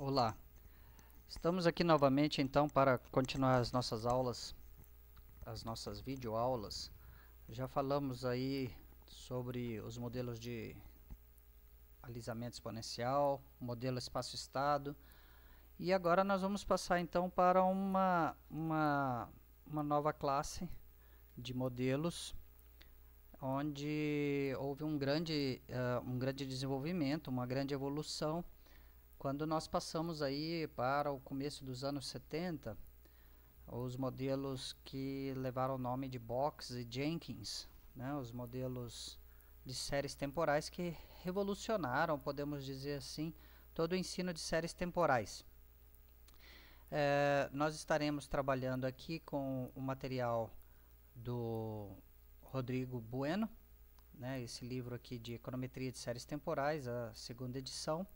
Olá, estamos aqui novamente então para continuar as nossas aulas, as nossas videoaulas. Já falamos aí sobre os modelos de alisamento exponencial, modelo espaço-estado, e agora nós vamos passar então para uma, uma, uma nova classe de modelos onde houve um grande, uh, um grande desenvolvimento, uma grande evolução quando nós passamos aí para o começo dos anos 70, os modelos que levaram o nome de Box e Jenkins, né, os modelos de séries temporais que revolucionaram, podemos dizer assim, todo o ensino de séries temporais. É, nós estaremos trabalhando aqui com o material do Rodrigo Bueno, né, esse livro aqui de Econometria de Séries Temporais, a segunda edição.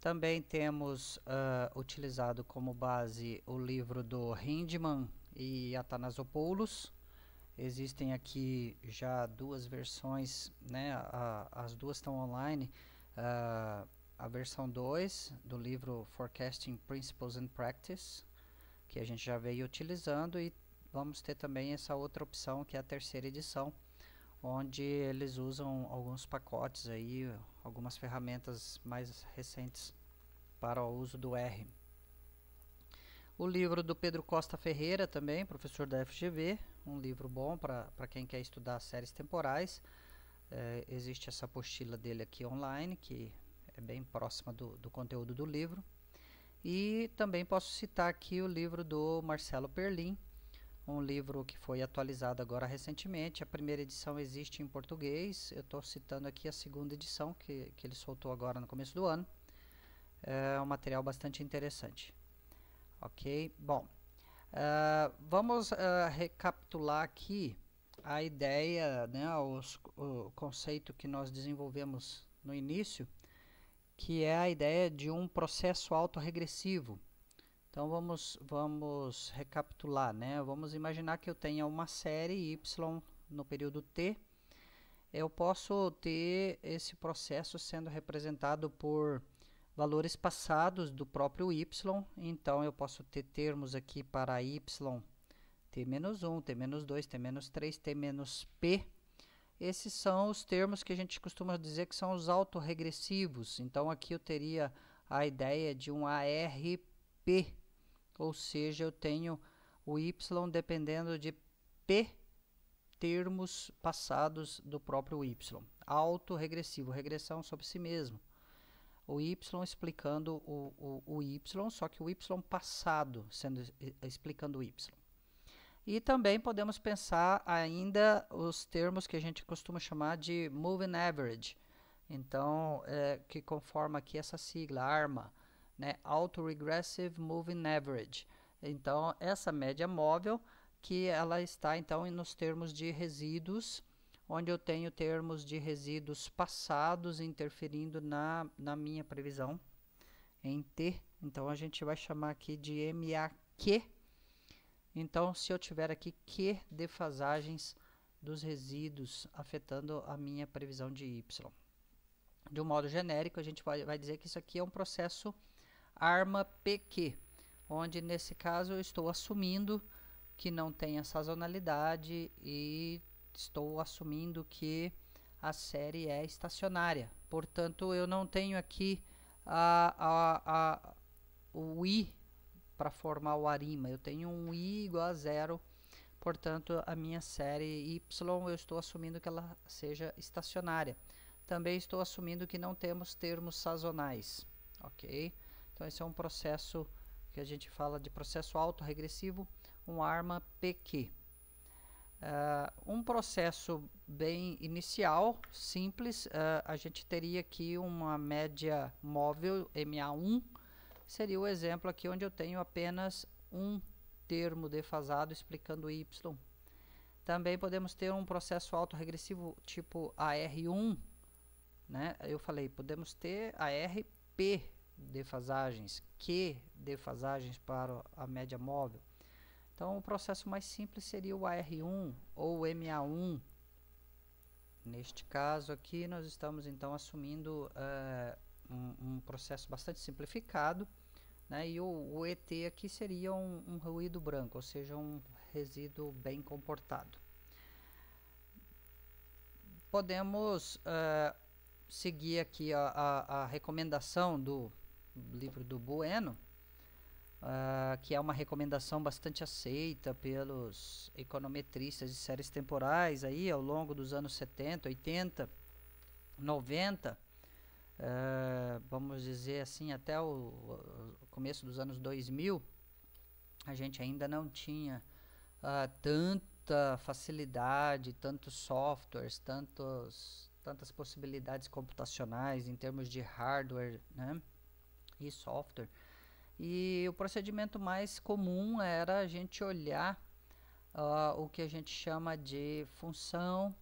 Também temos uh, utilizado como base o livro do Hindman e Atanasopoulos. Existem aqui já duas versões, né, a, as duas estão online. Uh, a versão 2 do livro Forecasting Principles and Practice, que a gente já veio utilizando, e vamos ter também essa outra opção que é a terceira edição, onde eles usam alguns pacotes aí, algumas ferramentas mais recentes para o uso do R. O livro do Pedro Costa Ferreira também, professor da FGV, um livro bom para quem quer estudar séries temporais. É, existe essa apostila dele aqui online, que é bem próxima do, do conteúdo do livro. E também posso citar aqui o livro do Marcelo Perlin, um livro que foi atualizado agora recentemente. A primeira edição existe em português. Eu estou citando aqui a segunda edição que, que ele soltou agora no começo do ano. É um material bastante interessante. Ok? Bom, uh, vamos uh, recapitular aqui a ideia, né, os, o conceito que nós desenvolvemos no início, que é a ideia de um processo autorregressivo. Então vamos, vamos recapitular, né? Vamos imaginar que eu tenha uma série y no período t. Eu posso ter esse processo sendo representado por valores passados do próprio y. Então eu posso ter termos aqui para y t menos 1, t menos 2, t menos 3, t menos p. Esses são os termos que a gente costuma dizer que são os autorregressivos. Então aqui eu teria a ideia de um ARP ou seja, eu tenho o y dependendo de p termos passados do próprio y. Autoregressivo, regressão sobre si mesmo. O y explicando o, o, o y, só que o y passado, sendo eh, explicando o y. E também podemos pensar ainda os termos que a gente costuma chamar de moving average. Então, é, que conforma aqui essa sigla, ARMA né? Autoregressive Moving Average. Então, essa média móvel que ela está então nos termos de resíduos, onde eu tenho termos de resíduos passados interferindo na, na minha previsão em T. Então, a gente vai chamar aqui de MAQ. Então, se eu tiver aqui Q defasagens dos resíduos afetando a minha previsão de Y. De um modo genérico, a gente vai dizer que isso aqui é um processo arma PQ, onde nesse caso eu estou assumindo que não tenha sazonalidade e estou assumindo que a série é estacionária. Portanto, eu não tenho aqui a, a, a, o i para formar o arima. Eu tenho um i igual a zero. Portanto, a minha série y eu estou assumindo que ela seja estacionária. Também estou assumindo que não temos termos sazonais, ok? Então esse é um processo que a gente fala de processo autorregressivo, um ARMA PQ. Uh, ah, um processo bem inicial, simples, uh, a gente teria aqui uma média móvel MA1, seria o exemplo aqui onde eu tenho apenas um termo defasado explicando Y. Também podemos ter um processo autorregressivo tipo AR1, né? Eu falei, podemos ter ARP, defasagens, que defasagens para a média móvel. Então, o processo mais simples seria o AR1 ou o MA1. Neste caso aqui, nós estamos então assumindo uh, um, um, processo bastante simplificado, né? e o, o ET aqui seria um, um ruído branco, ou seja, um resíduo bem comportado. Podemos uh, seguir aqui a, a, a recomendação do livro do Bueno, uh, que é uma recomendação bastante aceita pelos econometristas de séries temporais aí ao longo dos anos 70, 80, 90, uh, vamos dizer assim, até o, o, começo dos anos 2000, a gente ainda não tinha uh, tanta facilidade, tantos softwares, tantos, tantas possibilidades computacionais em termos de hardware, né? e software. E o procedimento mais comum era a gente olhar uh, o que a gente chama de função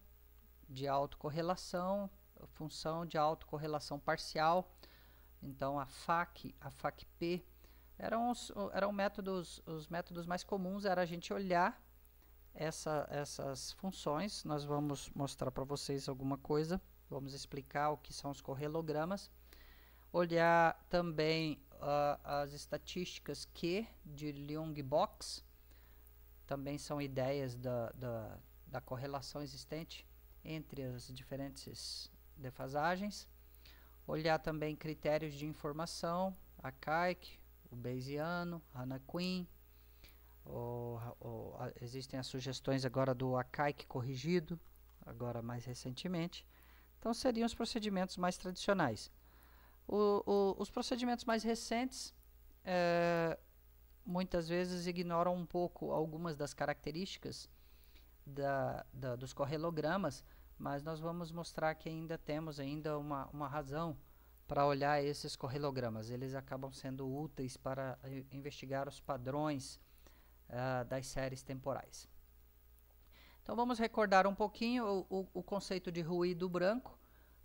de autocorrelação, função de autocorrelação parcial. Então a FAC, a FACP eram os, eram métodos, os métodos mais comuns era a gente olhar essa, essas funções. Nós vamos mostrar para vocês alguma coisa, vamos explicar o que são os correlogramas olhar também uh, as estatísticas Q de Leung-Box, também são ideias da, da, da correlação existente entre as diferentes defasagens. Olhar também critérios de informação, a CAIC, o Bayesiano, Hannah Quinn. O, o, a, existem as sugestões agora do ACAIC corrigido, agora mais recentemente. Então seriam os procedimentos mais tradicionais. O, o, os procedimentos mais recentes é, muitas vezes ignoram um pouco algumas das características da, da, dos correlogramas, mas nós vamos mostrar que ainda temos ainda uma, uma razão para olhar esses correlogramas. Eles acabam sendo úteis para eh, investigar os padrões uh, das séries temporais. Então vamos recordar um pouquinho o, o, o conceito de ruído branco.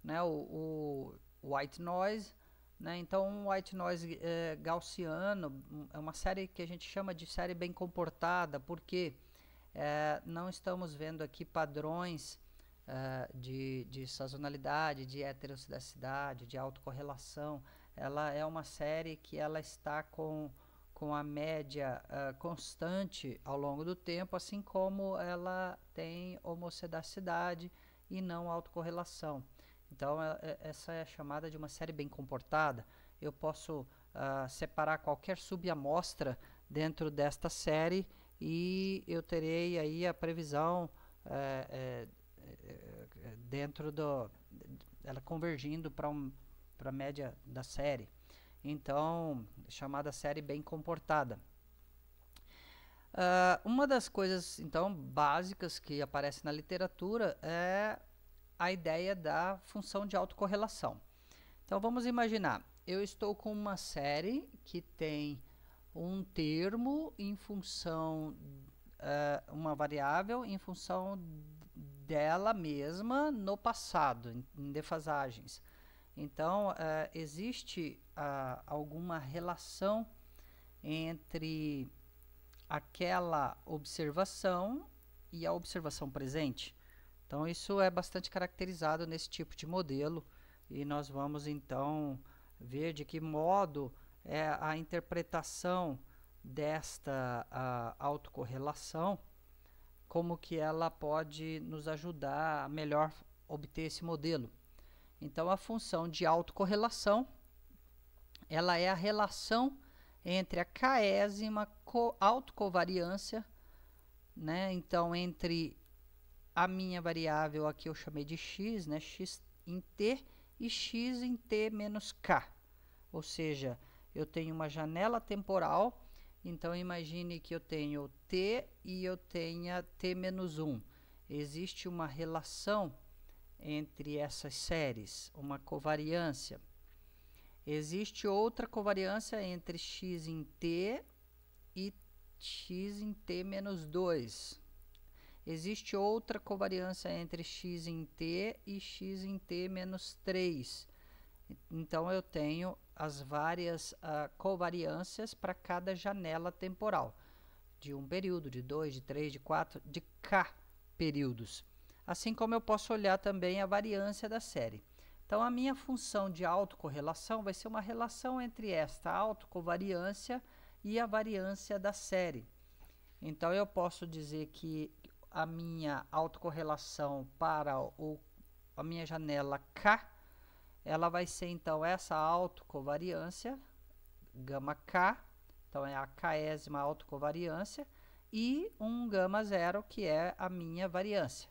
Né? O, white noise. Né? Então, um white noise é, gaussiano é uma série que a gente chama de série bem comportada, porque é, não estamos vendo aqui padrões é, de, de, sazonalidade, de heterocidade, de autocorrelação. Ela é uma série que ela está com, com a média constante ao longo do tempo, assim como ela tem homocedacidade e não autocorrelação. Então, é, é, essa é chamada de uma série bem comportada. Eu posso uh, separar qualquer subamostra dentro desta série e eu terei aí a previsão uh, uh, dentro do ela convergindo para um, para a média da série. Então, chamada série bem comportada. Ah, uma das coisas então básicas que aparece na literatura é a ideia da função de autocorrelação. Então vamos imaginar, eu estou com uma série que tem um termo em função, uh, uma variável em função dela mesma no passado, em, em defasagens. Então, uh, existe uh, alguma relação entre aquela observação e a observação presente? Então isso é bastante caracterizado nesse tipo de modelo e nós vamos então ver de que modo é a interpretação desta a, autocorrelação, como que ela pode nos ajudar a melhor obter esse modelo. Então a função de autocorrelação, ela é a relação entre a caésima autocovariância, né? Então entre a minha variável aqui eu chamei de x, né? x em t e x em t menos k. Ou seja, eu tenho uma janela temporal, então imagine que eu tenho t e eu tenha t menos 1. Existe uma relação entre essas séries, uma covariância. Existe outra covariância entre x em t e x em t menos 2. Existe outra covariância entre x em t e x em t menos 3. Então, eu tenho as várias uh, covariâncias para cada janela temporal, de um período, de dois, de três, de quatro, de k períodos. Assim como eu posso olhar também a variância da série. Então, a minha função de autocorrelação vai ser uma relação entre esta autocovariância e a variância da série. Então, eu posso dizer que a minha autocorrelação para o, a minha janela K, ela vai ser então essa autocovariância, gama K, então é a késima autocovariância, e um gama zero, que é a minha variância,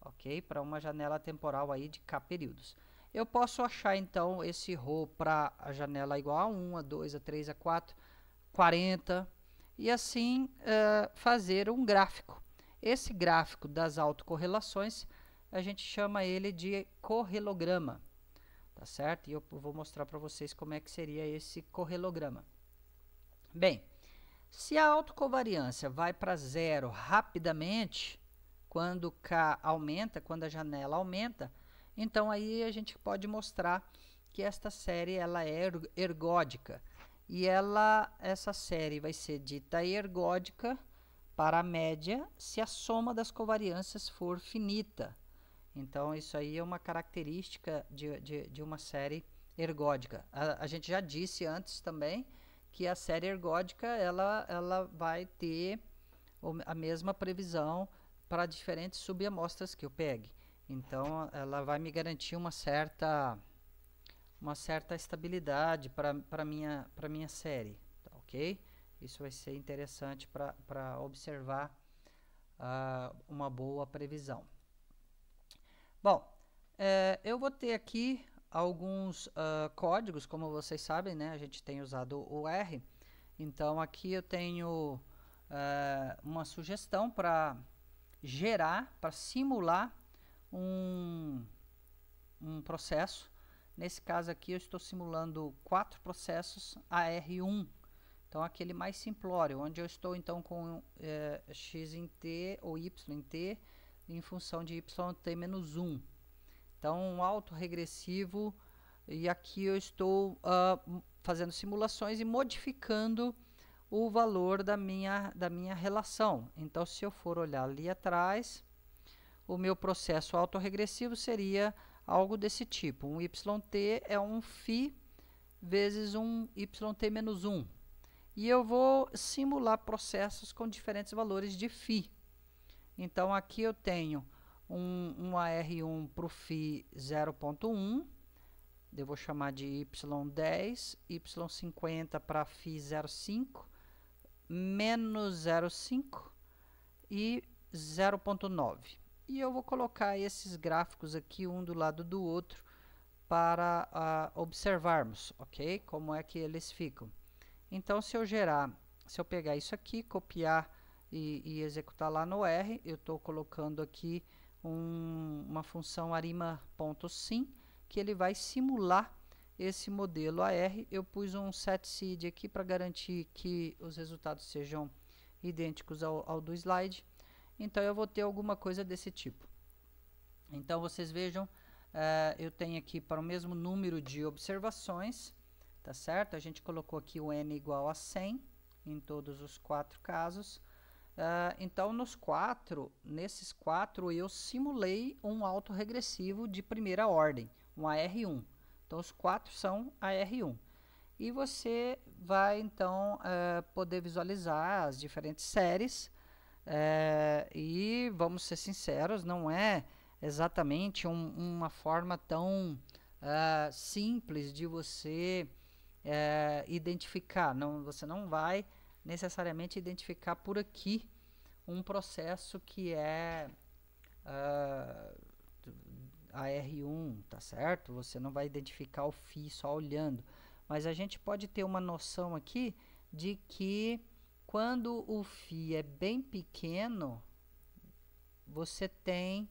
ok? Para uma janela temporal aí de K períodos. Eu posso achar então esse rho para a janela igual a 1, a 2, a 3, a 4, 40, e assim uh, fazer um gráfico esse gráfico das autocorrelações, a gente chama ele de correlograma, tá certo? E eu vou mostrar para vocês como é que seria esse correlograma. Bem, se a autocovariância vai para zero rapidamente, quando K aumenta, quando a janela aumenta, então aí a gente pode mostrar que esta série ela é ergódica. E ela, essa série vai ser dita ergódica para a média se a soma das covariâncias for finita. Então, isso aí é uma característica de, de, de uma série ergódica. A, a, gente já disse antes também que a série ergódica ela, ela vai ter a mesma previsão para diferentes subamostras que eu pegue. Então, ela vai me garantir uma certa, uma certa estabilidade para a minha, minha série, tá ok? Isso vai ser interessante para observar uh, uma boa previsão. Bom, é, eu vou ter aqui alguns uh, códigos, como vocês sabem, né? A gente tem usado o R. Então aqui eu tenho uh, uma sugestão para gerar, para simular um, um processo. Nesse caso aqui eu estou simulando quatro processos AR1. Então, aquele mais simplório, onde eu estou então com é, x em t ou y em t em função de yt menos 1. Então, um autorregressivo, e aqui eu estou uh, fazendo simulações e modificando o valor da minha, da minha relação. Então, se eu for olhar ali atrás, o meu processo autorregressivo seria algo desse tipo. Um yt é um φ vezes um yt menos 1 e eu vou simular processos com diferentes valores de Φ. Então, aqui eu tenho um, um ar 1 para o Φ 0.1, eu vou chamar de Y10, Y50 para Φ 0.5, menos 0.5 e 0.9. E eu vou colocar esses gráficos aqui um do lado do outro para uh, observarmos, ok? Como é que eles ficam. Então, se eu gerar, se eu pegar isso aqui, copiar e, e executar lá no R, eu estou colocando aqui um, uma função arima.sim, que ele vai simular esse modelo AR. Eu pus um set seed aqui para garantir que os resultados sejam idênticos ao, ao do slide. Então, eu vou ter alguma coisa desse tipo. Então, vocês vejam, uh, eu tenho aqui para o mesmo número de observações, tá certo? A gente colocou aqui o n igual a 100 em todos os quatro casos. Uh, então, nos quatro, nesses quatro, eu simulei um autorregressivo de primeira ordem, um AR1. Então, os quatro são AR1. E você vai, então, uh, poder visualizar as diferentes séries. Uh, e, vamos ser sinceros, não é exatamente um, uma forma tão ah, simples de você é, identificar. Não, você não vai necessariamente identificar por aqui um processo que é uh, a R1, tá certo? Você não vai identificar o FI só olhando. Mas a gente pode ter uma noção aqui de que quando o FI é bem pequeno, você tem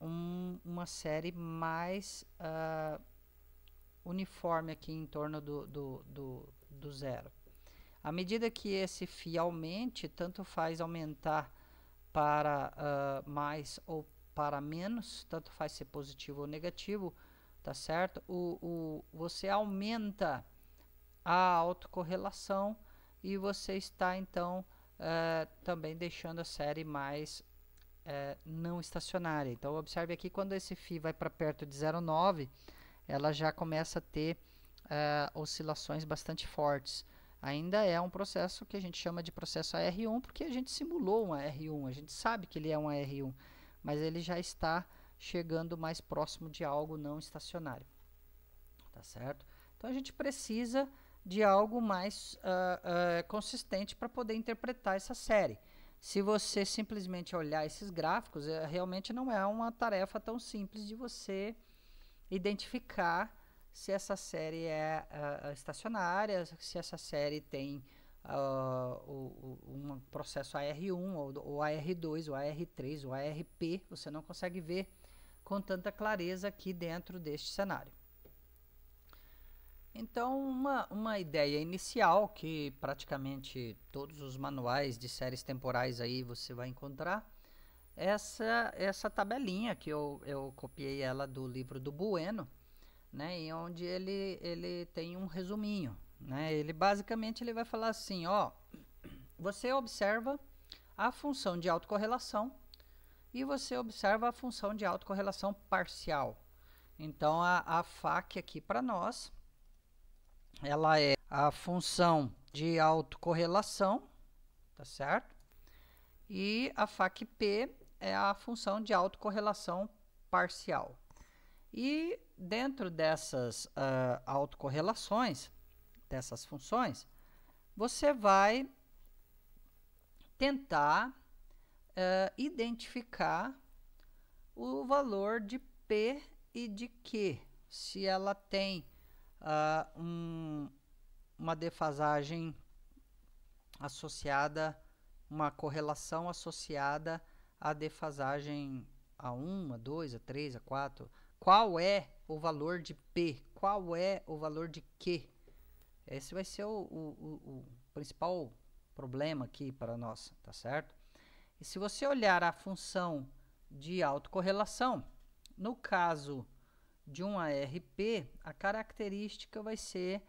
um, uma série mais uh, uniforme aqui em torno do, do, do, do zero. À medida que esse φ aumente, tanto faz aumentar para uh, mais ou para menos, tanto faz ser positivo ou negativo, tá certo? O, o, você aumenta a autocorrelação e você está então uh, também deixando a série mais uh, não estacionária. Então observe aqui quando esse φ vai para perto de 0,9, ela já começa a ter uh, oscilações bastante fortes. Ainda é um processo que a gente chama de processo AR1, porque a gente simulou uma R1, a gente sabe que ele é um AR1, mas ele já está chegando mais próximo de algo não estacionário. Tá certo? Então a gente precisa de algo mais uh, uh, consistente para poder interpretar essa série. Se você simplesmente olhar esses gráficos, é, realmente não é uma tarefa tão simples de você identificar se essa série é uh, estacionária, se essa série tem uh, o, um processo AR1 ou, ou, AR2 ou AR3 ou ARP, você não consegue ver com tanta clareza aqui dentro deste cenário. Então, uma, uma ideia inicial que praticamente todos os manuais de séries temporais aí você vai encontrar essa, essa tabelinha que eu, eu copiei ela do livro do Bueno, né, e onde ele, ele tem um resuminho. Né? Ele basicamente ele vai falar assim, ó, você observa a função de autocorrelação e você observa a função de autocorrelação parcial. Então a, a FAC aqui para nós, ela é a função de autocorrelação, tá certo? E a FAC P é a função de autocorrelação parcial. E dentro dessas uh, autocorrelações, dessas funções, você vai tentar uh, identificar o valor de P e de Q, se ela tem uh, um, uma defasagem associada, uma correlação associada a defasagem a 1, a 2, a 3, a 4? Qual é o valor de P? Qual é o valor de Q? Esse vai ser o, o, o principal problema aqui para nós, tá certo? E se você olhar a função de autocorrelação, no caso de um ARP, a característica vai ser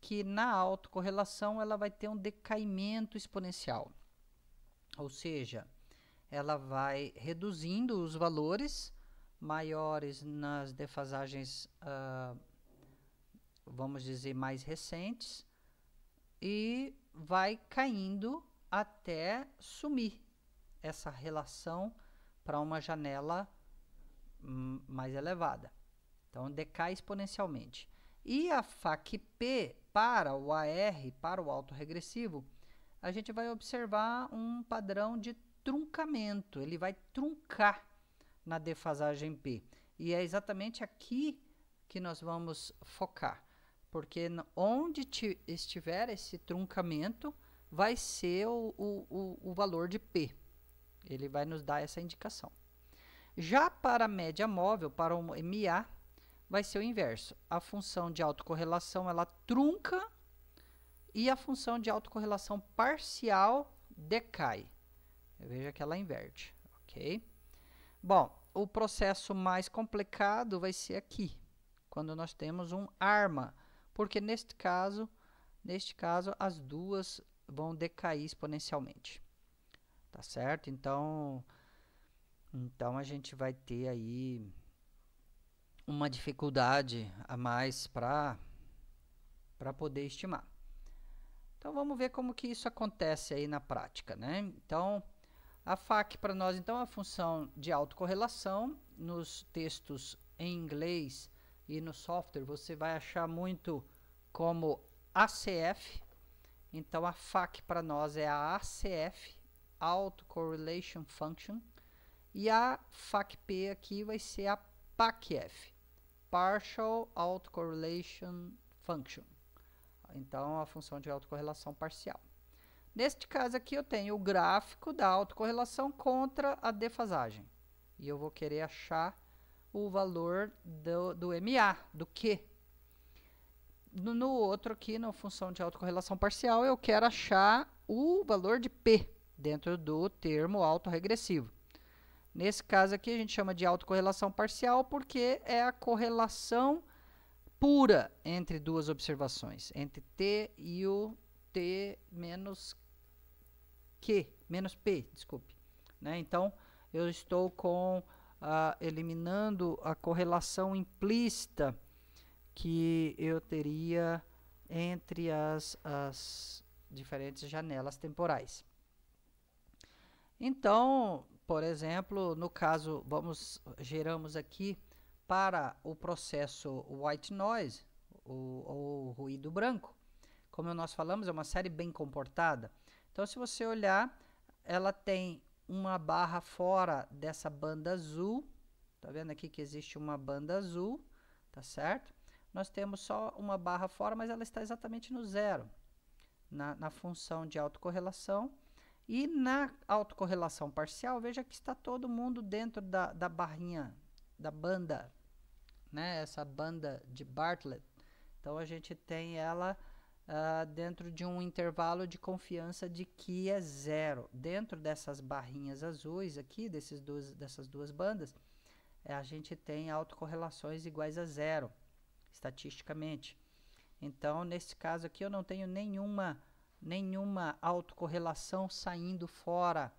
que na autocorrelação ela vai ter um decaimento exponencial. Ou seja, ela vai reduzindo os valores maiores nas defasagens, uh, vamos dizer, mais recentes e vai caindo até sumir essa relação para uma janela hum, mais elevada. Então, decai exponencialmente. E a FACP para o AR, para o autorregressivo, a gente vai observar um padrão de truncamento, ele vai truncar na defasagem P. E é exatamente aqui que nós vamos focar, porque onde estiver esse truncamento vai ser o, o, o valor de P. Ele vai nos dar essa indicação. Já para a média móvel, para o MA, vai ser o inverso. A função de autocorrelação ela trunca e a função de autocorrelação parcial decai. Veja que ela inverte, ok? Bom, o processo mais complicado vai ser aqui, quando nós temos um arma, porque neste caso, neste caso as duas vão decair exponencialmente. Tá certo? Então, então a gente vai ter aí uma dificuldade a mais para para poder estimar. Então vamos ver como que isso acontece aí na prática, né? Então, a FAQ para nós então é a função de autocorrelação. Nos textos em inglês e no software você vai achar muito como ACF. Então a FAQ para nós é a ACF, Autocorrelation Function, e a FACp aqui vai ser a PACF, Partial Autocorrelation Function. Então é a função de autocorrelação parcial. Neste caso aqui, eu tenho o gráfico da autocorrelação contra a defasagem. E eu vou querer achar o valor do, do MA, do Q. No, no outro aqui, na função de autocorrelação parcial, eu quero achar o valor de P dentro do termo autorregressivo. Nesse caso aqui, a gente chama de autocorrelação parcial porque é a correlação pura entre duas observações, entre T e o T menos Q, menos P, desculpe. Né? Então, eu estou com ah, eliminando a correlação implícita que eu teria entre as, as diferentes janelas temporais. Então, por exemplo, no caso, vamos geramos aqui para o processo white noise, ou ruído branco, como nós falamos, é uma série bem comportada. Então, se você olhar, ela tem uma barra fora dessa banda azul. Tá vendo aqui que existe uma banda azul, tá certo? Nós temos só uma barra fora, mas ela está exatamente no zero, na, na função de autocorrelação. E na autocorrelação parcial, veja que está todo mundo dentro da, da barrinha, da banda, né? Essa banda de Bartlett. Então, a gente tem ela uh, dentro de um intervalo de confiança de que é zero. Dentro dessas barrinhas azuis aqui, desses duas dessas duas bandas, eh, a gente tem autocorrelações iguais a zero, estatisticamente. Então, nesse caso aqui, eu não tenho nenhuma, nenhuma autocorrelação saindo fora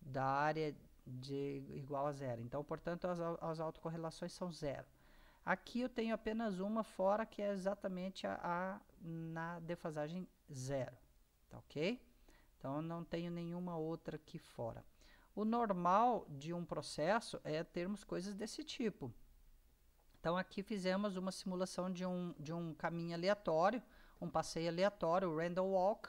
da área de igual a zero. Então, portanto, as, as autocorrelações são zero. Aqui eu tenho apenas uma fora, que é exatamente a, a na defasagem zero, tá ok? Então, não tenho nenhuma outra aqui fora. O normal de um processo é termos coisas desse tipo. Então, aqui fizemos uma simulação de um, de um caminho aleatório, um passeio aleatório, o random walk.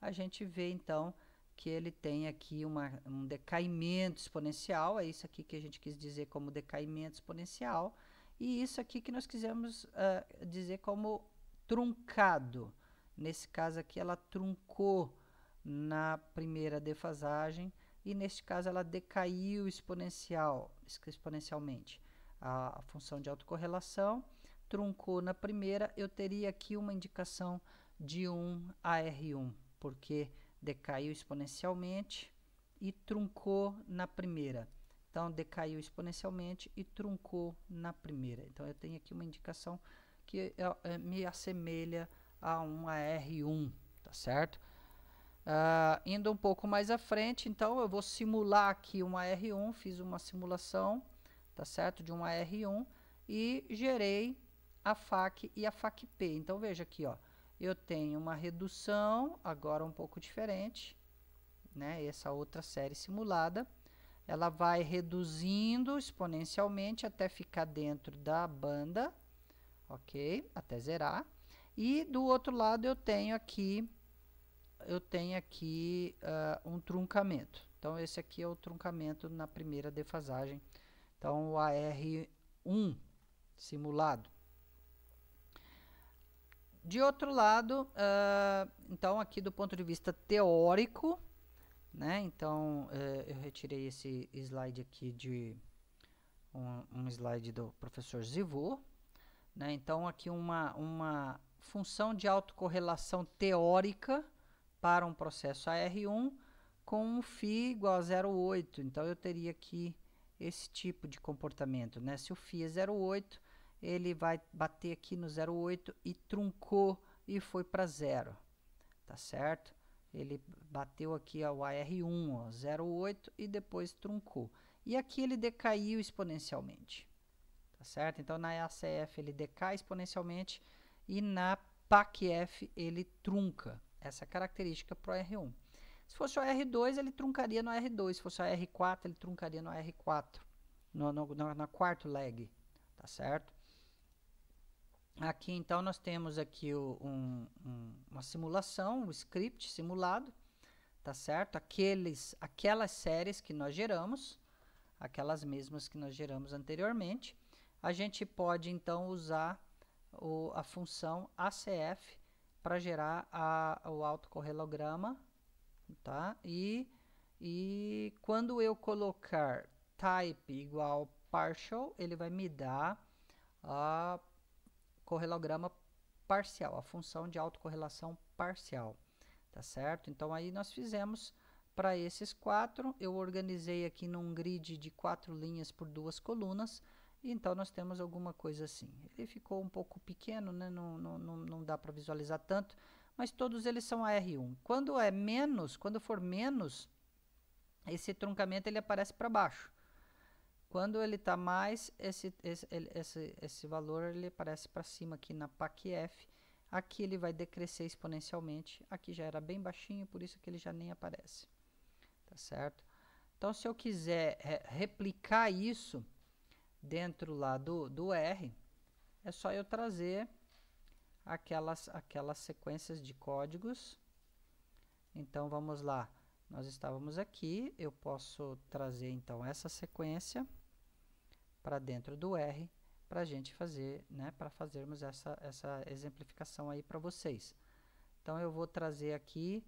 A gente vê, então, que ele tem aqui uma, um decaimento exponencial, é isso aqui que a gente quis dizer como decaimento exponencial. E isso aqui que nós quisemos uh, dizer como truncado. Nesse caso aqui, ela truncou na primeira defasagem e neste caso ela decaiu exponencial, exponencialmente. A, a função de autocorrelação truncou na primeira, eu teria aqui uma indicação de 1 a R1, porque decaiu exponencialmente e truncou na primeira. Então decaiu exponencialmente e truncou na primeira. Então eu tenho aqui uma indicação que é, me assemelha a uma R1, tá certo? Uh, indo um pouco mais à frente, então eu vou simular aqui uma R1, fiz uma simulação, tá certo? De uma R1 e gerei a FAC e a FAcP. Então veja aqui, ó, eu tenho uma redução, agora um pouco diferente, né? Essa outra série simulada ela vai reduzindo exponencialmente até ficar dentro da banda, ok? Até zerar. E do outro lado eu tenho aqui, eu tenho aqui uh, um truncamento. Então esse aqui é o truncamento na primeira defasagem. Então o AR1 simulado. De outro lado, uh, então aqui do ponto de vista teórico, né? Então, eh, eu retirei esse slide aqui de um, um slide do professor Zivô. Né? Então, aqui uma, uma função de autocorrelação teórica para um processo AR1 com um φ igual a 0,8. Então, eu teria aqui esse tipo de comportamento. Né? Se o φ é 0,8, ele vai bater aqui no 0,8 e truncou e foi para zero. Tá certo? Ele bateu aqui o AR1, 0,8 e depois truncou. E aqui ele decaiu exponencialmente, tá certo? Então na ACF ele decai exponencialmente e na PACF ele trunca. Essa é característica para o R1. Se fosse o R2, ele truncaria no R2. Se fosse o R4, ele truncaria no R4, no, no, no, na quarto leg, tá certo? Aqui então nós temos aqui o, um, um, uma simulação, um script simulado, tá certo? Aqueles, aquelas séries que nós geramos, aquelas mesmas que nós geramos anteriormente, a gente pode então usar o, a função ACF para gerar a, o autocorrelograma, tá? E, e quando eu colocar type igual partial, ele vai me dar a uh, correlograma parcial, a função de autocorrelação parcial, tá certo? Então aí nós fizemos para esses quatro, eu organizei aqui num grid de quatro linhas por duas colunas, e então nós temos alguma coisa assim. Ele ficou um pouco pequeno, né? não, não, não, não dá para visualizar tanto, mas todos eles são AR1. Quando é menos, quando for menos, esse truncamento ele aparece para baixo. Quando ele está mais, esse, esse, esse, esse valor ele aparece para cima aqui na PAC-F. Aqui ele vai decrescer exponencialmente. Aqui já era bem baixinho, por isso que ele já nem aparece. Tá certo? Então, se eu quiser é, replicar isso dentro lá do, do R, é só eu trazer aquelas, aquelas sequências de códigos. Então, vamos lá. Nós estávamos aqui, eu posso trazer então essa sequência para dentro do R para a gente fazer, né, para fazermos essa, essa exemplificação aí para vocês. Então eu vou trazer aqui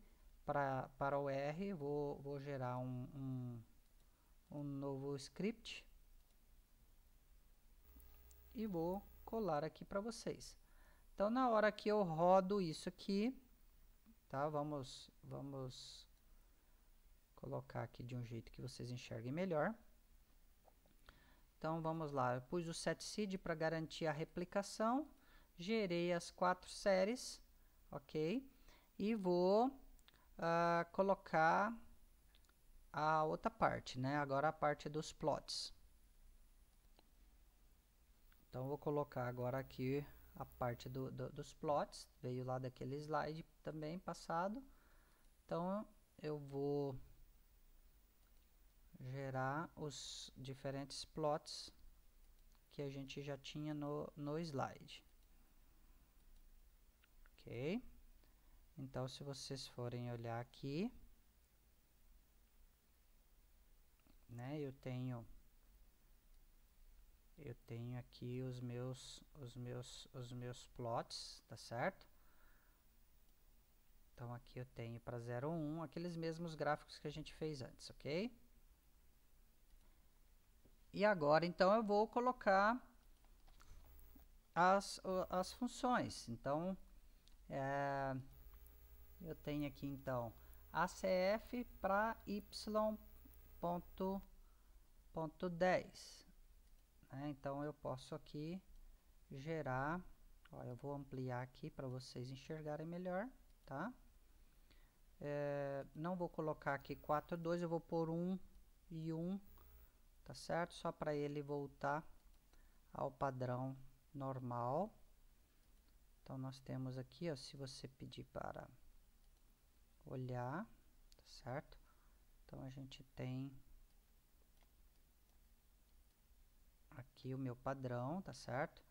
para o R, vou, vou gerar um, um, um novo script e vou colar aqui para vocês. Então na hora que eu rodo isso aqui, tá? Vamos, vamos colocar aqui de um jeito que vocês enxerguem melhor. Então vamos lá, eu pus o set seed para garantir a replicação, gerei as quatro séries, ok? E vou uh, colocar a outra parte, né? Agora a parte dos plots. Então vou colocar agora aqui a parte do, do, dos plots, veio lá daquele slide também passado. Então eu vou gerar os diferentes plots que a gente já tinha no, no slide. Ok? Então, se vocês forem olhar aqui, né, eu tenho eu tenho aqui os meus os meus os meus plots, tá certo? Então aqui eu tenho para 01 aqueles mesmos gráficos que a gente fez antes, ok? E agora, então, eu vou colocar as, as funções. Então, é, eu tenho aqui, então, ACF para Y ponto, ponto 10. Né? Então, eu posso aqui gerar, ó, eu vou ampliar aqui para vocês enxergarem melhor, tá? É, não vou colocar aqui 4, 2, eu vou pôr 1 e 1 tá certo? Só para ele voltar ao padrão normal. Então nós temos aqui, ó, se você pedir para olhar, tá certo? Então a gente tem aqui o meu padrão, tá certo?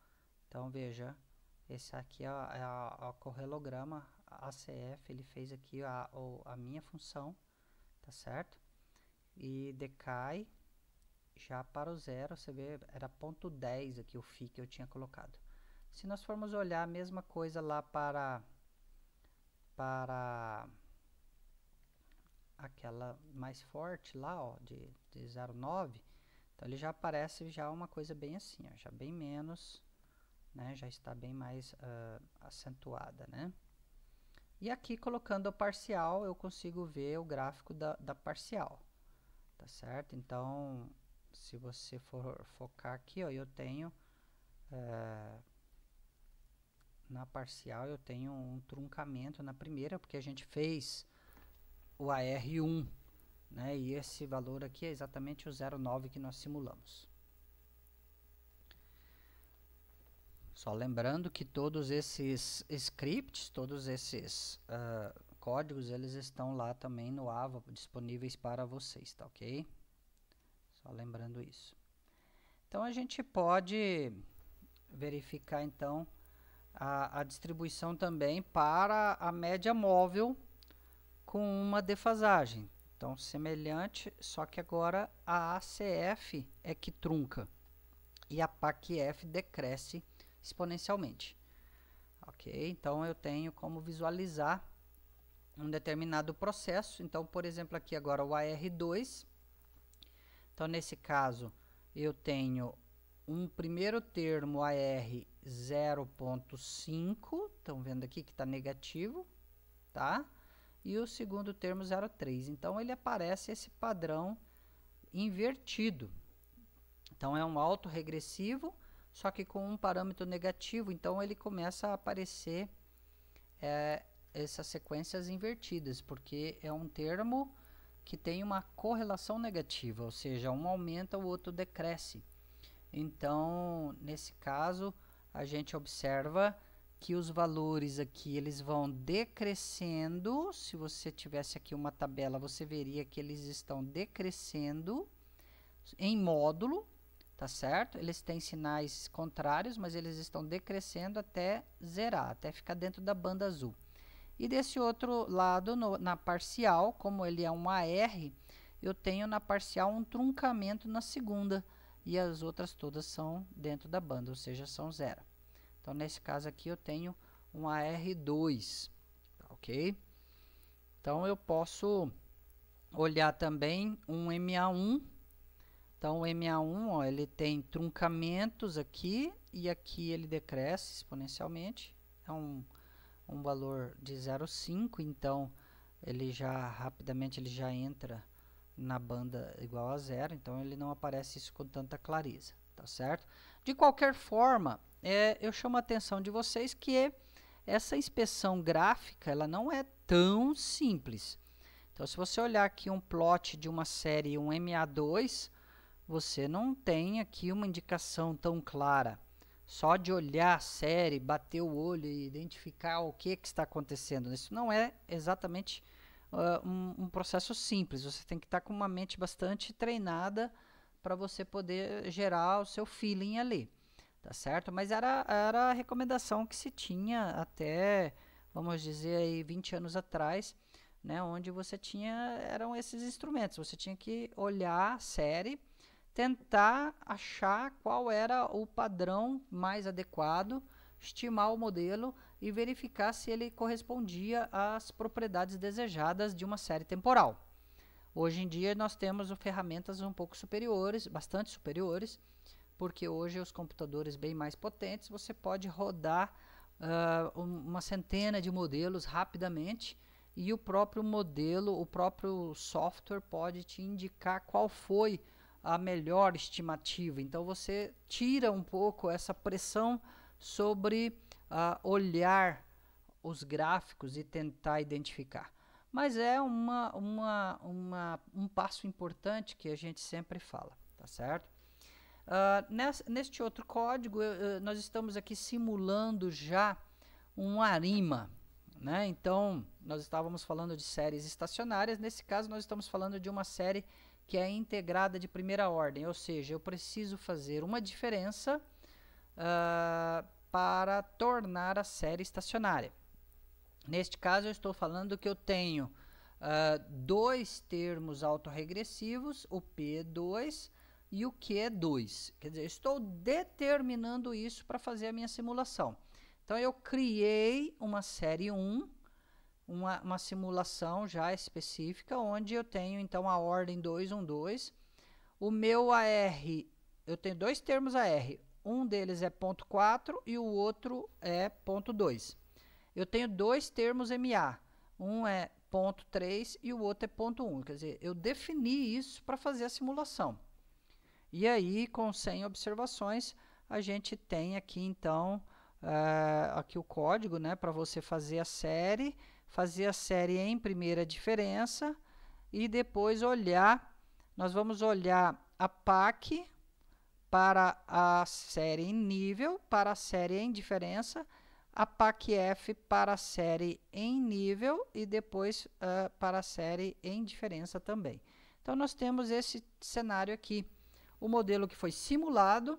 Então veja, esse aqui é, é o correlograma ACF, ele fez aqui a, a minha função, tá certo? E decai, já para o zero, você vê, era ponto 10 aqui o FI que eu tinha colocado. Se nós formos olhar a mesma coisa lá para, para aquela mais forte lá, ó, de, de 0,9, então ele já aparece já uma coisa bem assim, ó, já bem menos, né, já está bem mais uh, acentuada, né. E aqui colocando a parcial, eu consigo ver o gráfico da, da parcial, tá certo? Então, se você for focar aqui, ó, eu tenho é, na parcial eu tenho um truncamento na primeira, porque a gente fez o AR1, né? E esse valor aqui é exatamente o 0,9 que nós simulamos. Só lembrando que todos esses scripts, todos esses uh, códigos, eles estão lá também no AVA disponíveis para vocês, tá ok? Só lembrando isso. Então a gente pode verificar então a, a distribuição também para a média móvel com uma defasagem. Então semelhante, só que agora a ACF é que trunca e a PACF decresce exponencialmente. Ok, então eu tenho como visualizar um determinado processo. Então, por exemplo, aqui agora o AR2 então, nesse caso, eu tenho um primeiro termo AR 0.5, estão vendo aqui que está negativo, tá? E o segundo termo 0.3. Então, ele aparece esse padrão invertido. Então, é um autorregressivo, só que com um parâmetro negativo. Então, ele começa a aparecer é, essas sequências invertidas, porque é um termo que tem uma correlação negativa, ou seja, um aumenta, o outro decresce. Então, nesse caso, a gente observa que os valores aqui eles vão decrescendo. Se você tivesse aqui uma tabela, você veria que eles estão decrescendo em módulo, tá certo? Eles têm sinais contrários, mas eles estão decrescendo até zerar, até ficar dentro da banda azul. E desse outro lado, no, na parcial, como ele é um AR, eu tenho na parcial um truncamento na segunda e as outras todas são dentro da banda, ou seja, são zero. Então, nesse caso aqui, eu tenho um AR2, tá ok? Então, eu posso olhar também um MA1. Então, o MA1, ó, ele tem truncamentos aqui e aqui ele decresce exponencialmente. É um um valor de 0,5, então ele já rapidamente ele já entra na banda igual a zero, então ele não aparece isso com tanta clareza, tá certo? De qualquer forma, é, eu chamo a atenção de vocês que é, essa inspeção gráfica ela não é tão simples. Então, se você olhar aqui um plot de uma série um MA2, você não tem aqui uma indicação tão clara. Só de olhar a série, bater o olho e identificar o que, que está acontecendo. Isso não é exatamente uh, um, um, processo simples. Você tem que estar tá com uma mente bastante treinada para você poder gerar o seu feeling ali. Tá certo? Mas era, era a recomendação que se tinha até, vamos dizer, aí 20 anos atrás. Né, onde você tinha eram esses instrumentos. Você tinha que olhar a série, tentar achar qual era o padrão mais adequado, estimar o modelo e verificar se ele correspondia às propriedades desejadas de uma série temporal. Hoje em dia nós temos ferramentas um pouco superiores, bastante superiores, porque hoje os computadores bem mais potentes você pode rodar uh, uma centena de modelos rapidamente e o próprio modelo, o próprio software pode te indicar qual foi a melhor estimativa. Então você tira um pouco essa pressão sobre ah, olhar os gráficos e tentar identificar. Mas é uma, uma, uma, um passo importante que a gente sempre fala, tá certo? Uh, ah, nessa, neste outro código, nós estamos aqui simulando já um arima. Né? Então, nós estávamos falando de séries estacionárias, nesse caso, nós estamos falando de uma série que é integrada de primeira ordem, ou seja, eu preciso fazer uma diferença uh, para tornar a série estacionária. Neste caso, eu estou falando que eu tenho uh, dois termos autorregressivos, o P2 e o Q2. Quer dizer, estou determinando isso para fazer a minha simulação. Então, eu criei uma série 1 uma, uma simulação já específica, onde eu tenho então a ordem 212. O meu AR, eu tenho dois termos AR, um deles é ponto .4 e o outro é ponto .2. Eu tenho dois termos MA, um é ponto .3 e o outro é ponto .1, quer dizer, eu defini isso para fazer a simulação. E aí, com 100 observações, a gente tem aqui então uh, aqui o código né, para você fazer a série fazer a série em primeira diferença e depois olhar, nós vamos olhar a PAC para a série em nível, para a série em diferença, a PAC-F para a série em nível e depois uh, para a série em diferença também. Então, nós temos esse cenário aqui. O modelo que foi simulado,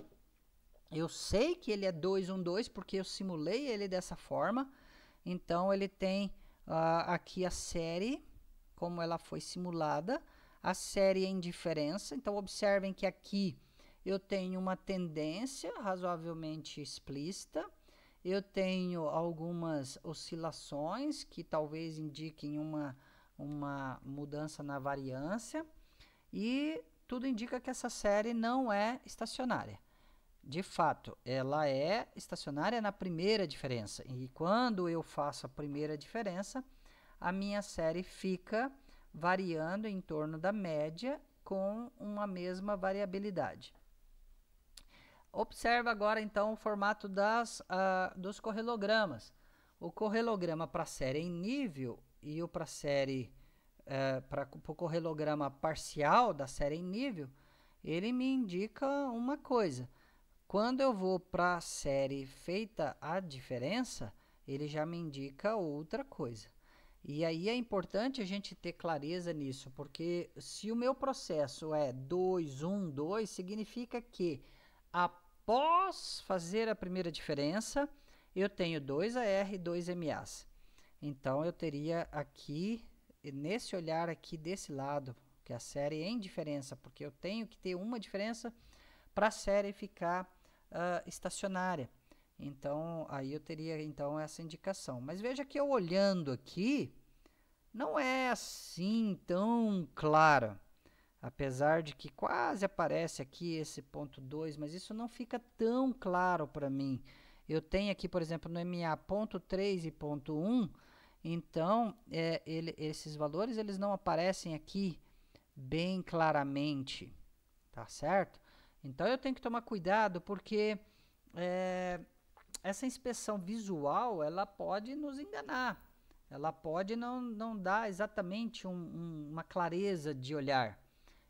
eu sei que ele é 212, porque eu simulei ele dessa forma. Então, ele tem uh, aqui a série, como ela foi simulada, a série em é diferença Então, observem que aqui eu tenho uma tendência razoavelmente explícita, eu tenho algumas oscilações que talvez indiquem uma, uma mudança na variância, e tudo indica que essa série não é estacionária de fato, ela é estacionária na primeira diferença. E quando eu faço a primeira diferença, a minha série fica variando em torno da média com uma mesma variabilidade. Observa agora então o formato das, uh, dos correlogramas. O correlograma para série em nível e o para série uh, para o correlograma parcial da série em nível, ele me indica uma coisa. Quando eu vou para a série feita a diferença, ele já me indica outra coisa. E aí é importante a gente ter clareza nisso, porque se o meu processo é 2, 1, 2, significa que após fazer a primeira diferença, eu tenho 2AR e 2MAs. Então eu teria aqui, nesse olhar aqui desse lado, que a série é em diferença, porque eu tenho que ter uma diferença para a série ficar uh, estacionária. Então, aí eu teria então essa indicação. Mas veja que eu olhando aqui, não é assim tão clara. Apesar de que quase aparece aqui esse ponto 2, mas isso não fica tão claro para mim. Eu tenho aqui, por exemplo, no MA ponto 3 e ponto 1, então é, ele, esses valores eles não aparecem aqui bem claramente, tá certo? Então eu tenho que tomar cuidado porque é, essa inspeção visual ela pode nos enganar, ela pode não, não dar exatamente um, um, uma clareza de olhar.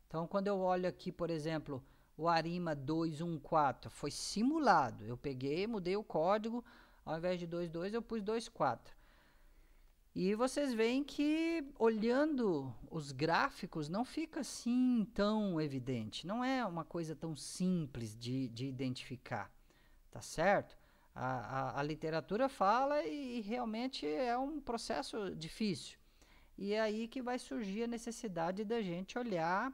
Então quando eu olho aqui, por exemplo, o Arima 214 foi simulado, eu peguei, mudei o código, ao invés de 22 eu pus 24. E vocês veem que olhando os gráficos não fica assim tão evidente, não é uma coisa tão simples de, de identificar, tá certo? A, a, a literatura fala e, e realmente é um processo difícil. E é aí que vai surgir a necessidade da gente olhar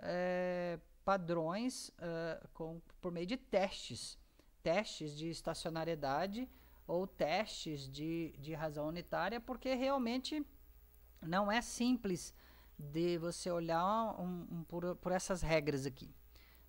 é, padrões ah, com, por meio de testes, testes de estacionariedade ou testes de, de razão unitária, porque realmente não é simples de você olhar um, um, por, por essas regras aqui.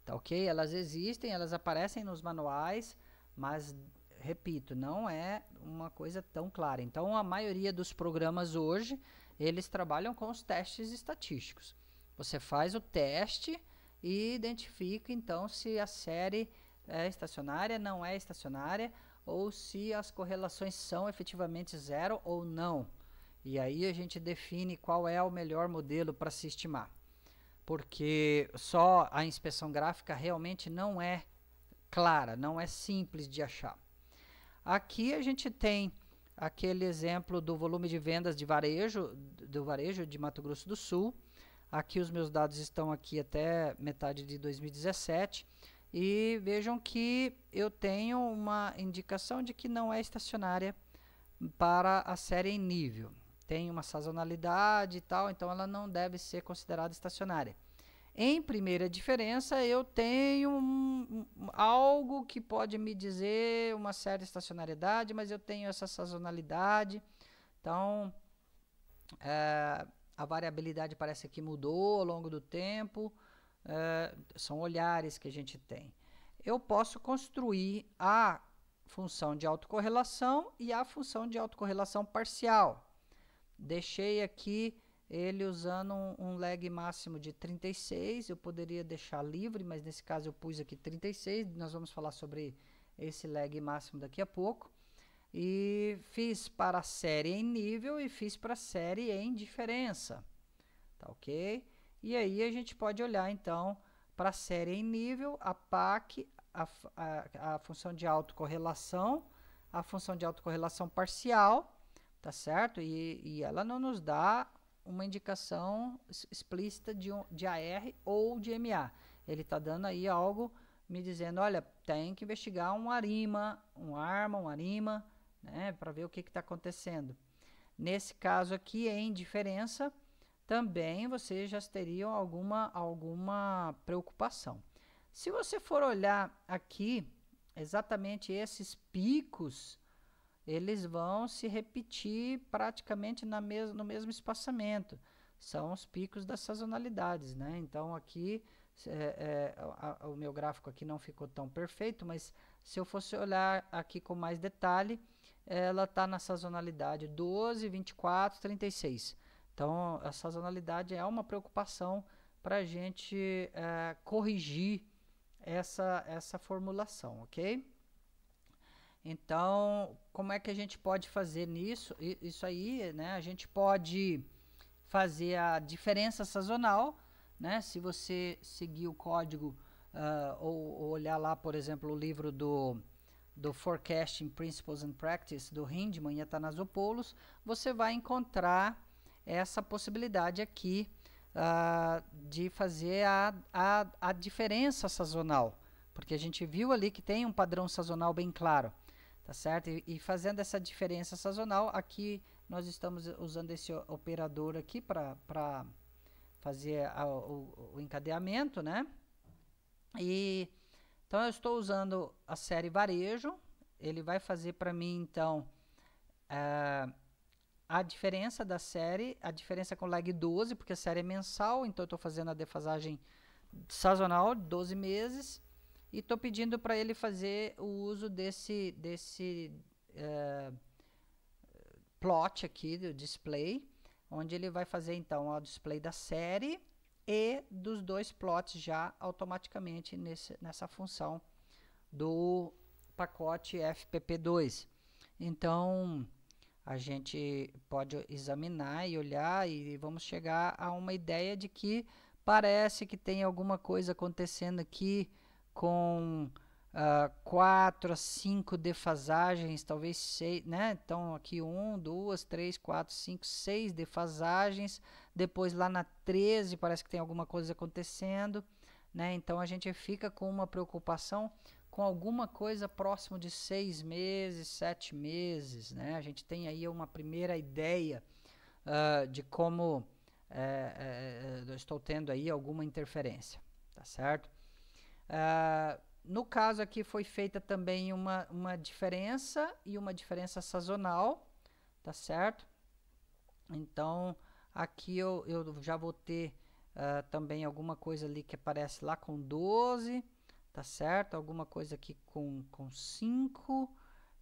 Tá ok? Elas existem, elas aparecem nos manuais, mas, repito, não é uma coisa tão clara. Então, a maioria dos programas hoje, eles trabalham com os testes estatísticos. Você faz o teste e identifica, então, se a série é estacionária, não é estacionária, ou se as correlações são efetivamente zero ou não. E aí a gente define qual é o melhor modelo para se estimar. Porque só a inspeção gráfica realmente não é clara, não é simples de achar. Aqui a gente tem aquele exemplo do volume de vendas de varejo, do varejo de Mato Grosso do Sul. Aqui os meus dados estão aqui até metade de 2017. E vejam que eu tenho uma indicação de que não é estacionária para a série em nível. Tem uma sazonalidade e tal, então ela não deve ser considerada estacionária. Em primeira diferença, eu tenho um, um, algo que pode me dizer uma certa estacionariedade, mas eu tenho essa sazonalidade. Então, é, a variabilidade parece que mudou ao longo do tempo são olhares que a gente tem. Eu posso construir a função de autocorrelação e a função de autocorrelação parcial. Deixei aqui ele usando um, um lag máximo de 36, eu poderia deixar livre, mas nesse caso eu pus aqui 36, nós vamos falar sobre esse lag máximo daqui a pouco. E fiz para a série em nível e fiz para a série em diferença. Tá ok? E aí a gente pode olhar então para a série em nível, a PAC, a, a, a função de autocorrelação, a função de autocorrelação parcial, tá certo? E, e ela não nos dá uma indicação explícita de, um, de AR ou de MA. Ele está dando aí algo me dizendo, olha, tem que investigar um arima, um arma, um arima, né, para ver o que está acontecendo. Nesse caso aqui, em é diferença, também vocês já teriam alguma, alguma preocupação. Se você for olhar aqui, exatamente esses picos, eles vão se repetir praticamente na mes no mesmo espaçamento. São os picos das sazonalidades, né? Então aqui é, é, a, a, o meu gráfico aqui não ficou tão perfeito, mas se eu fosse olhar aqui com mais detalhe, ela está na sazonalidade 12, 24, 36. Então, a sazonalidade é uma preocupação para a gente é, corrigir essa, essa formulação, ok? Então, como é que a gente pode fazer nisso? Isso aí, né? A gente pode fazer a diferença sazonal, né? Se você seguir o código uh, ou, ou, olhar lá, por exemplo, o livro do, do Forecasting Principles and Practice do Hindman e Atanasopoulos, você vai encontrar essa possibilidade aqui uh, de fazer a, a, a diferença sazonal, porque a gente viu ali que tem um padrão sazonal bem claro, tá certo? E, e fazendo essa diferença sazonal, aqui nós estamos usando esse operador aqui para fazer a, o, o encadeamento, né? E então eu estou usando a série varejo, ele vai fazer para mim então uh, a diferença da série, a diferença com lag 12, porque a série é mensal, então eu estou fazendo a defasagem sazonal, 12 meses, e estou pedindo para ele fazer o uso desse, desse uh, plot aqui, do display, onde ele vai fazer então o display da série e dos dois plots já automaticamente nesse, nessa função do pacote FPP2. Então, a gente pode examinar e olhar e vamos chegar a uma ideia de que parece que tem alguma coisa acontecendo aqui com uh, quatro a cinco defasagens, talvez seis, né? Então aqui um, duas, três, quatro, cinco, seis defasagens. Depois lá na 13 parece que tem alguma coisa acontecendo, né? Então a gente fica com uma preocupação com alguma coisa próximo de seis meses, sete meses, né? A gente tem aí uma primeira ideia uh, de como é, é, estou tendo aí alguma interferência, tá certo? Uh, no caso aqui foi feita também uma, uma diferença e uma diferença sazonal, tá certo? Então aqui eu, eu já vou ter uh, também alguma coisa ali que aparece lá com 12, tá certo? Alguma coisa aqui com 5 com cinco,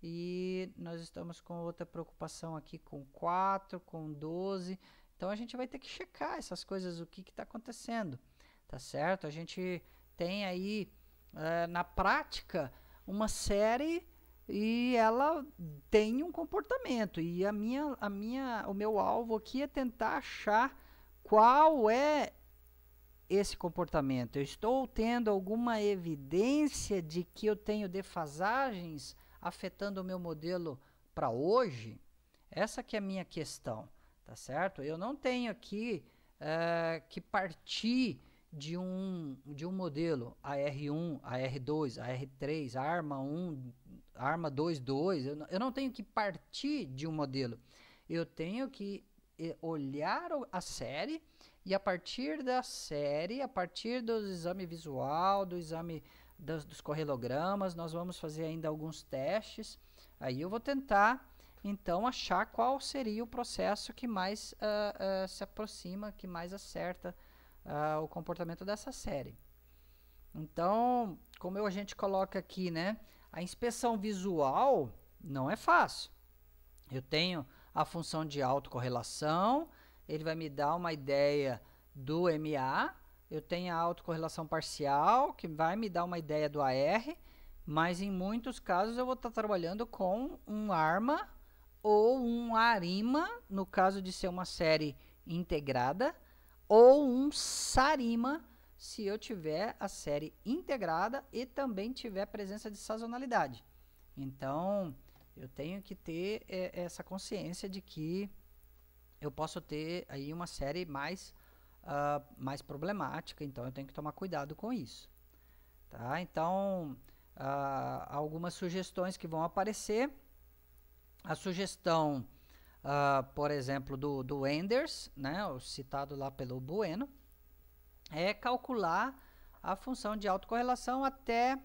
e nós estamos com outra preocupação aqui com 4, com 12. Então a gente vai ter que checar essas coisas, o que está acontecendo, tá certo? A gente tem aí é, na prática uma série e ela tem um comportamento e a minha, a minha, o meu alvo aqui é tentar achar qual é esse comportamento? Eu estou tendo alguma evidência de que eu tenho defasagens afetando o meu modelo para hoje? Essa que é a minha questão, tá certo? Eu não tenho aqui eh, que partir de um, de um modelo AR1, AR2, AR3, ARMA 1, ARMA 2, 2. Eu eu não tenho que partir de um modelo. Eu tenho que eh, olhar a série e a partir da série, a partir do exame visual, do exame dos, dos correlogramas, nós vamos fazer ainda alguns testes. Aí eu vou tentar, então, achar qual seria o processo que mais uh, uh, se aproxima, que mais acerta uh, o comportamento dessa série. Então, como a gente coloca aqui, né? A inspeção visual não é fácil. Eu tenho a função de autocorrelação, correlação ele vai me dar uma ideia do MA, eu tenho a autocorrelação parcial, que vai me dar uma ideia do AR, mas em muitos casos eu vou estar tá trabalhando com um ARMA ou um ARIMA, no caso de ser uma série integrada, ou um SARIMA, se eu tiver a série integrada e também tiver presença de sazonalidade. Então, eu tenho que ter é, essa consciência de que eu posso ter aí uma série mais, uh, mais problemática, então eu tenho que tomar cuidado com isso. Tá? Então, uh, algumas sugestões que vão aparecer. A sugestão, uh, por exemplo, do, do Enders, né, citado lá pelo Bueno, é calcular a função de autocorrelação até,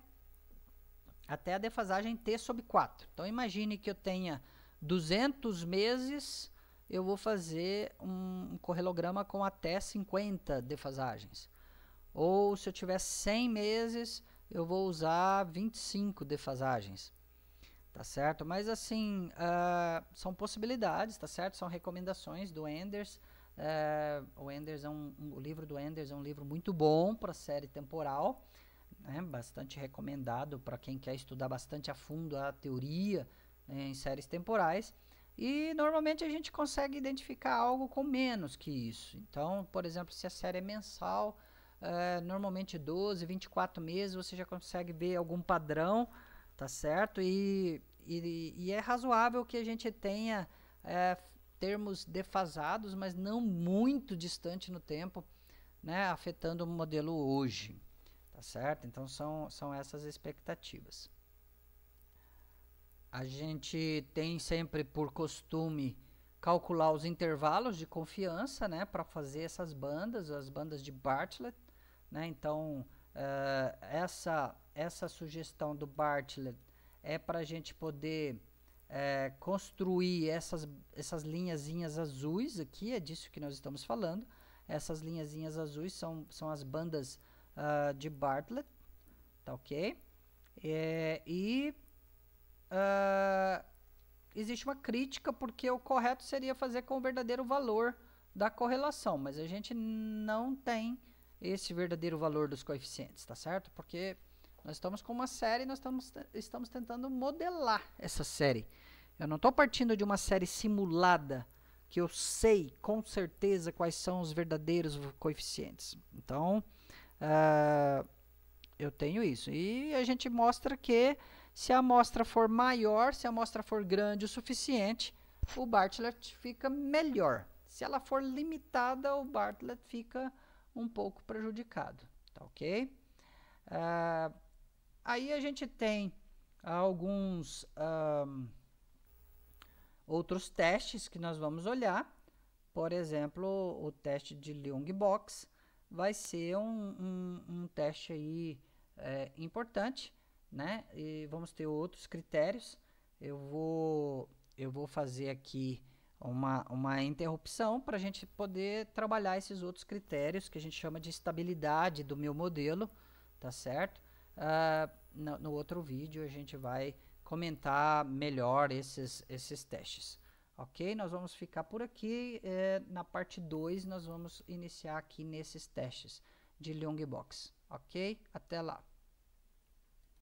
até a defasagem t sobre 4. Então, imagine que eu tenha 200 meses eu vou fazer um correlograma com até 50 defasagens. Ou se eu tiver 100 meses, eu vou usar 25 defasagens. Tá certo? Mas assim, uh, são possibilidades, tá certo? São recomendações do Enders. Uh, o, Enders é um, um, o livro do Enders é um livro muito bom para série temporal, né? bastante recomendado para quem quer estudar bastante a fundo a teoria né, em séries temporais. E normalmente a gente consegue identificar algo com menos que isso. Então, por exemplo, se a série é mensal, é, normalmente 12, 24 meses, você já consegue ver algum padrão, tá certo? E, e, e é razoável que a gente tenha é, termos defasados, mas não muito distante no tempo, né, afetando o modelo hoje, tá certo? Então são, são essas expectativas a gente tem sempre por costume calcular os intervalos de confiança, né, para fazer essas bandas, as bandas de Bartlett, né? Então uh, essa essa sugestão do Bartlett é para a gente poder eh, construir essas, essas linhazinhas azuis aqui, é disso que nós estamos falando. Essas linhazinhas azuis são, são as bandas uh, de Bartlett, tá ok? É, e ah, existe uma crítica porque o correto seria fazer com o verdadeiro valor da correlação, mas a gente não tem esse verdadeiro valor dos coeficientes, tá certo? Porque nós estamos com uma série, nós estamos, estamos tentando modelar essa série. Eu não estou partindo de uma série simulada que eu sei com certeza quais são os verdadeiros coeficientes. Então, uh, eu tenho isso. E a gente mostra que se a amostra for maior, se a amostra for grande o suficiente, o Bartlett fica melhor. Se ela for limitada, o Bartlett fica um pouco prejudicado, tá ok? Uh, aí a gente tem alguns um, outros testes que nós vamos olhar. Por exemplo, o teste de Leung-Box vai ser um, um, um teste aí é, importante né? E vamos ter outros critérios. Eu vou, eu vou fazer aqui uma, uma interrupção para a gente poder trabalhar esses outros critérios que a gente chama de estabilidade do meu modelo, tá certo? Uh, no, no, outro vídeo a gente vai comentar melhor esses, esses testes. Ok? Nós vamos ficar por aqui. Eh, na parte 2 nós vamos iniciar aqui nesses testes de long box. Ok? Até lá.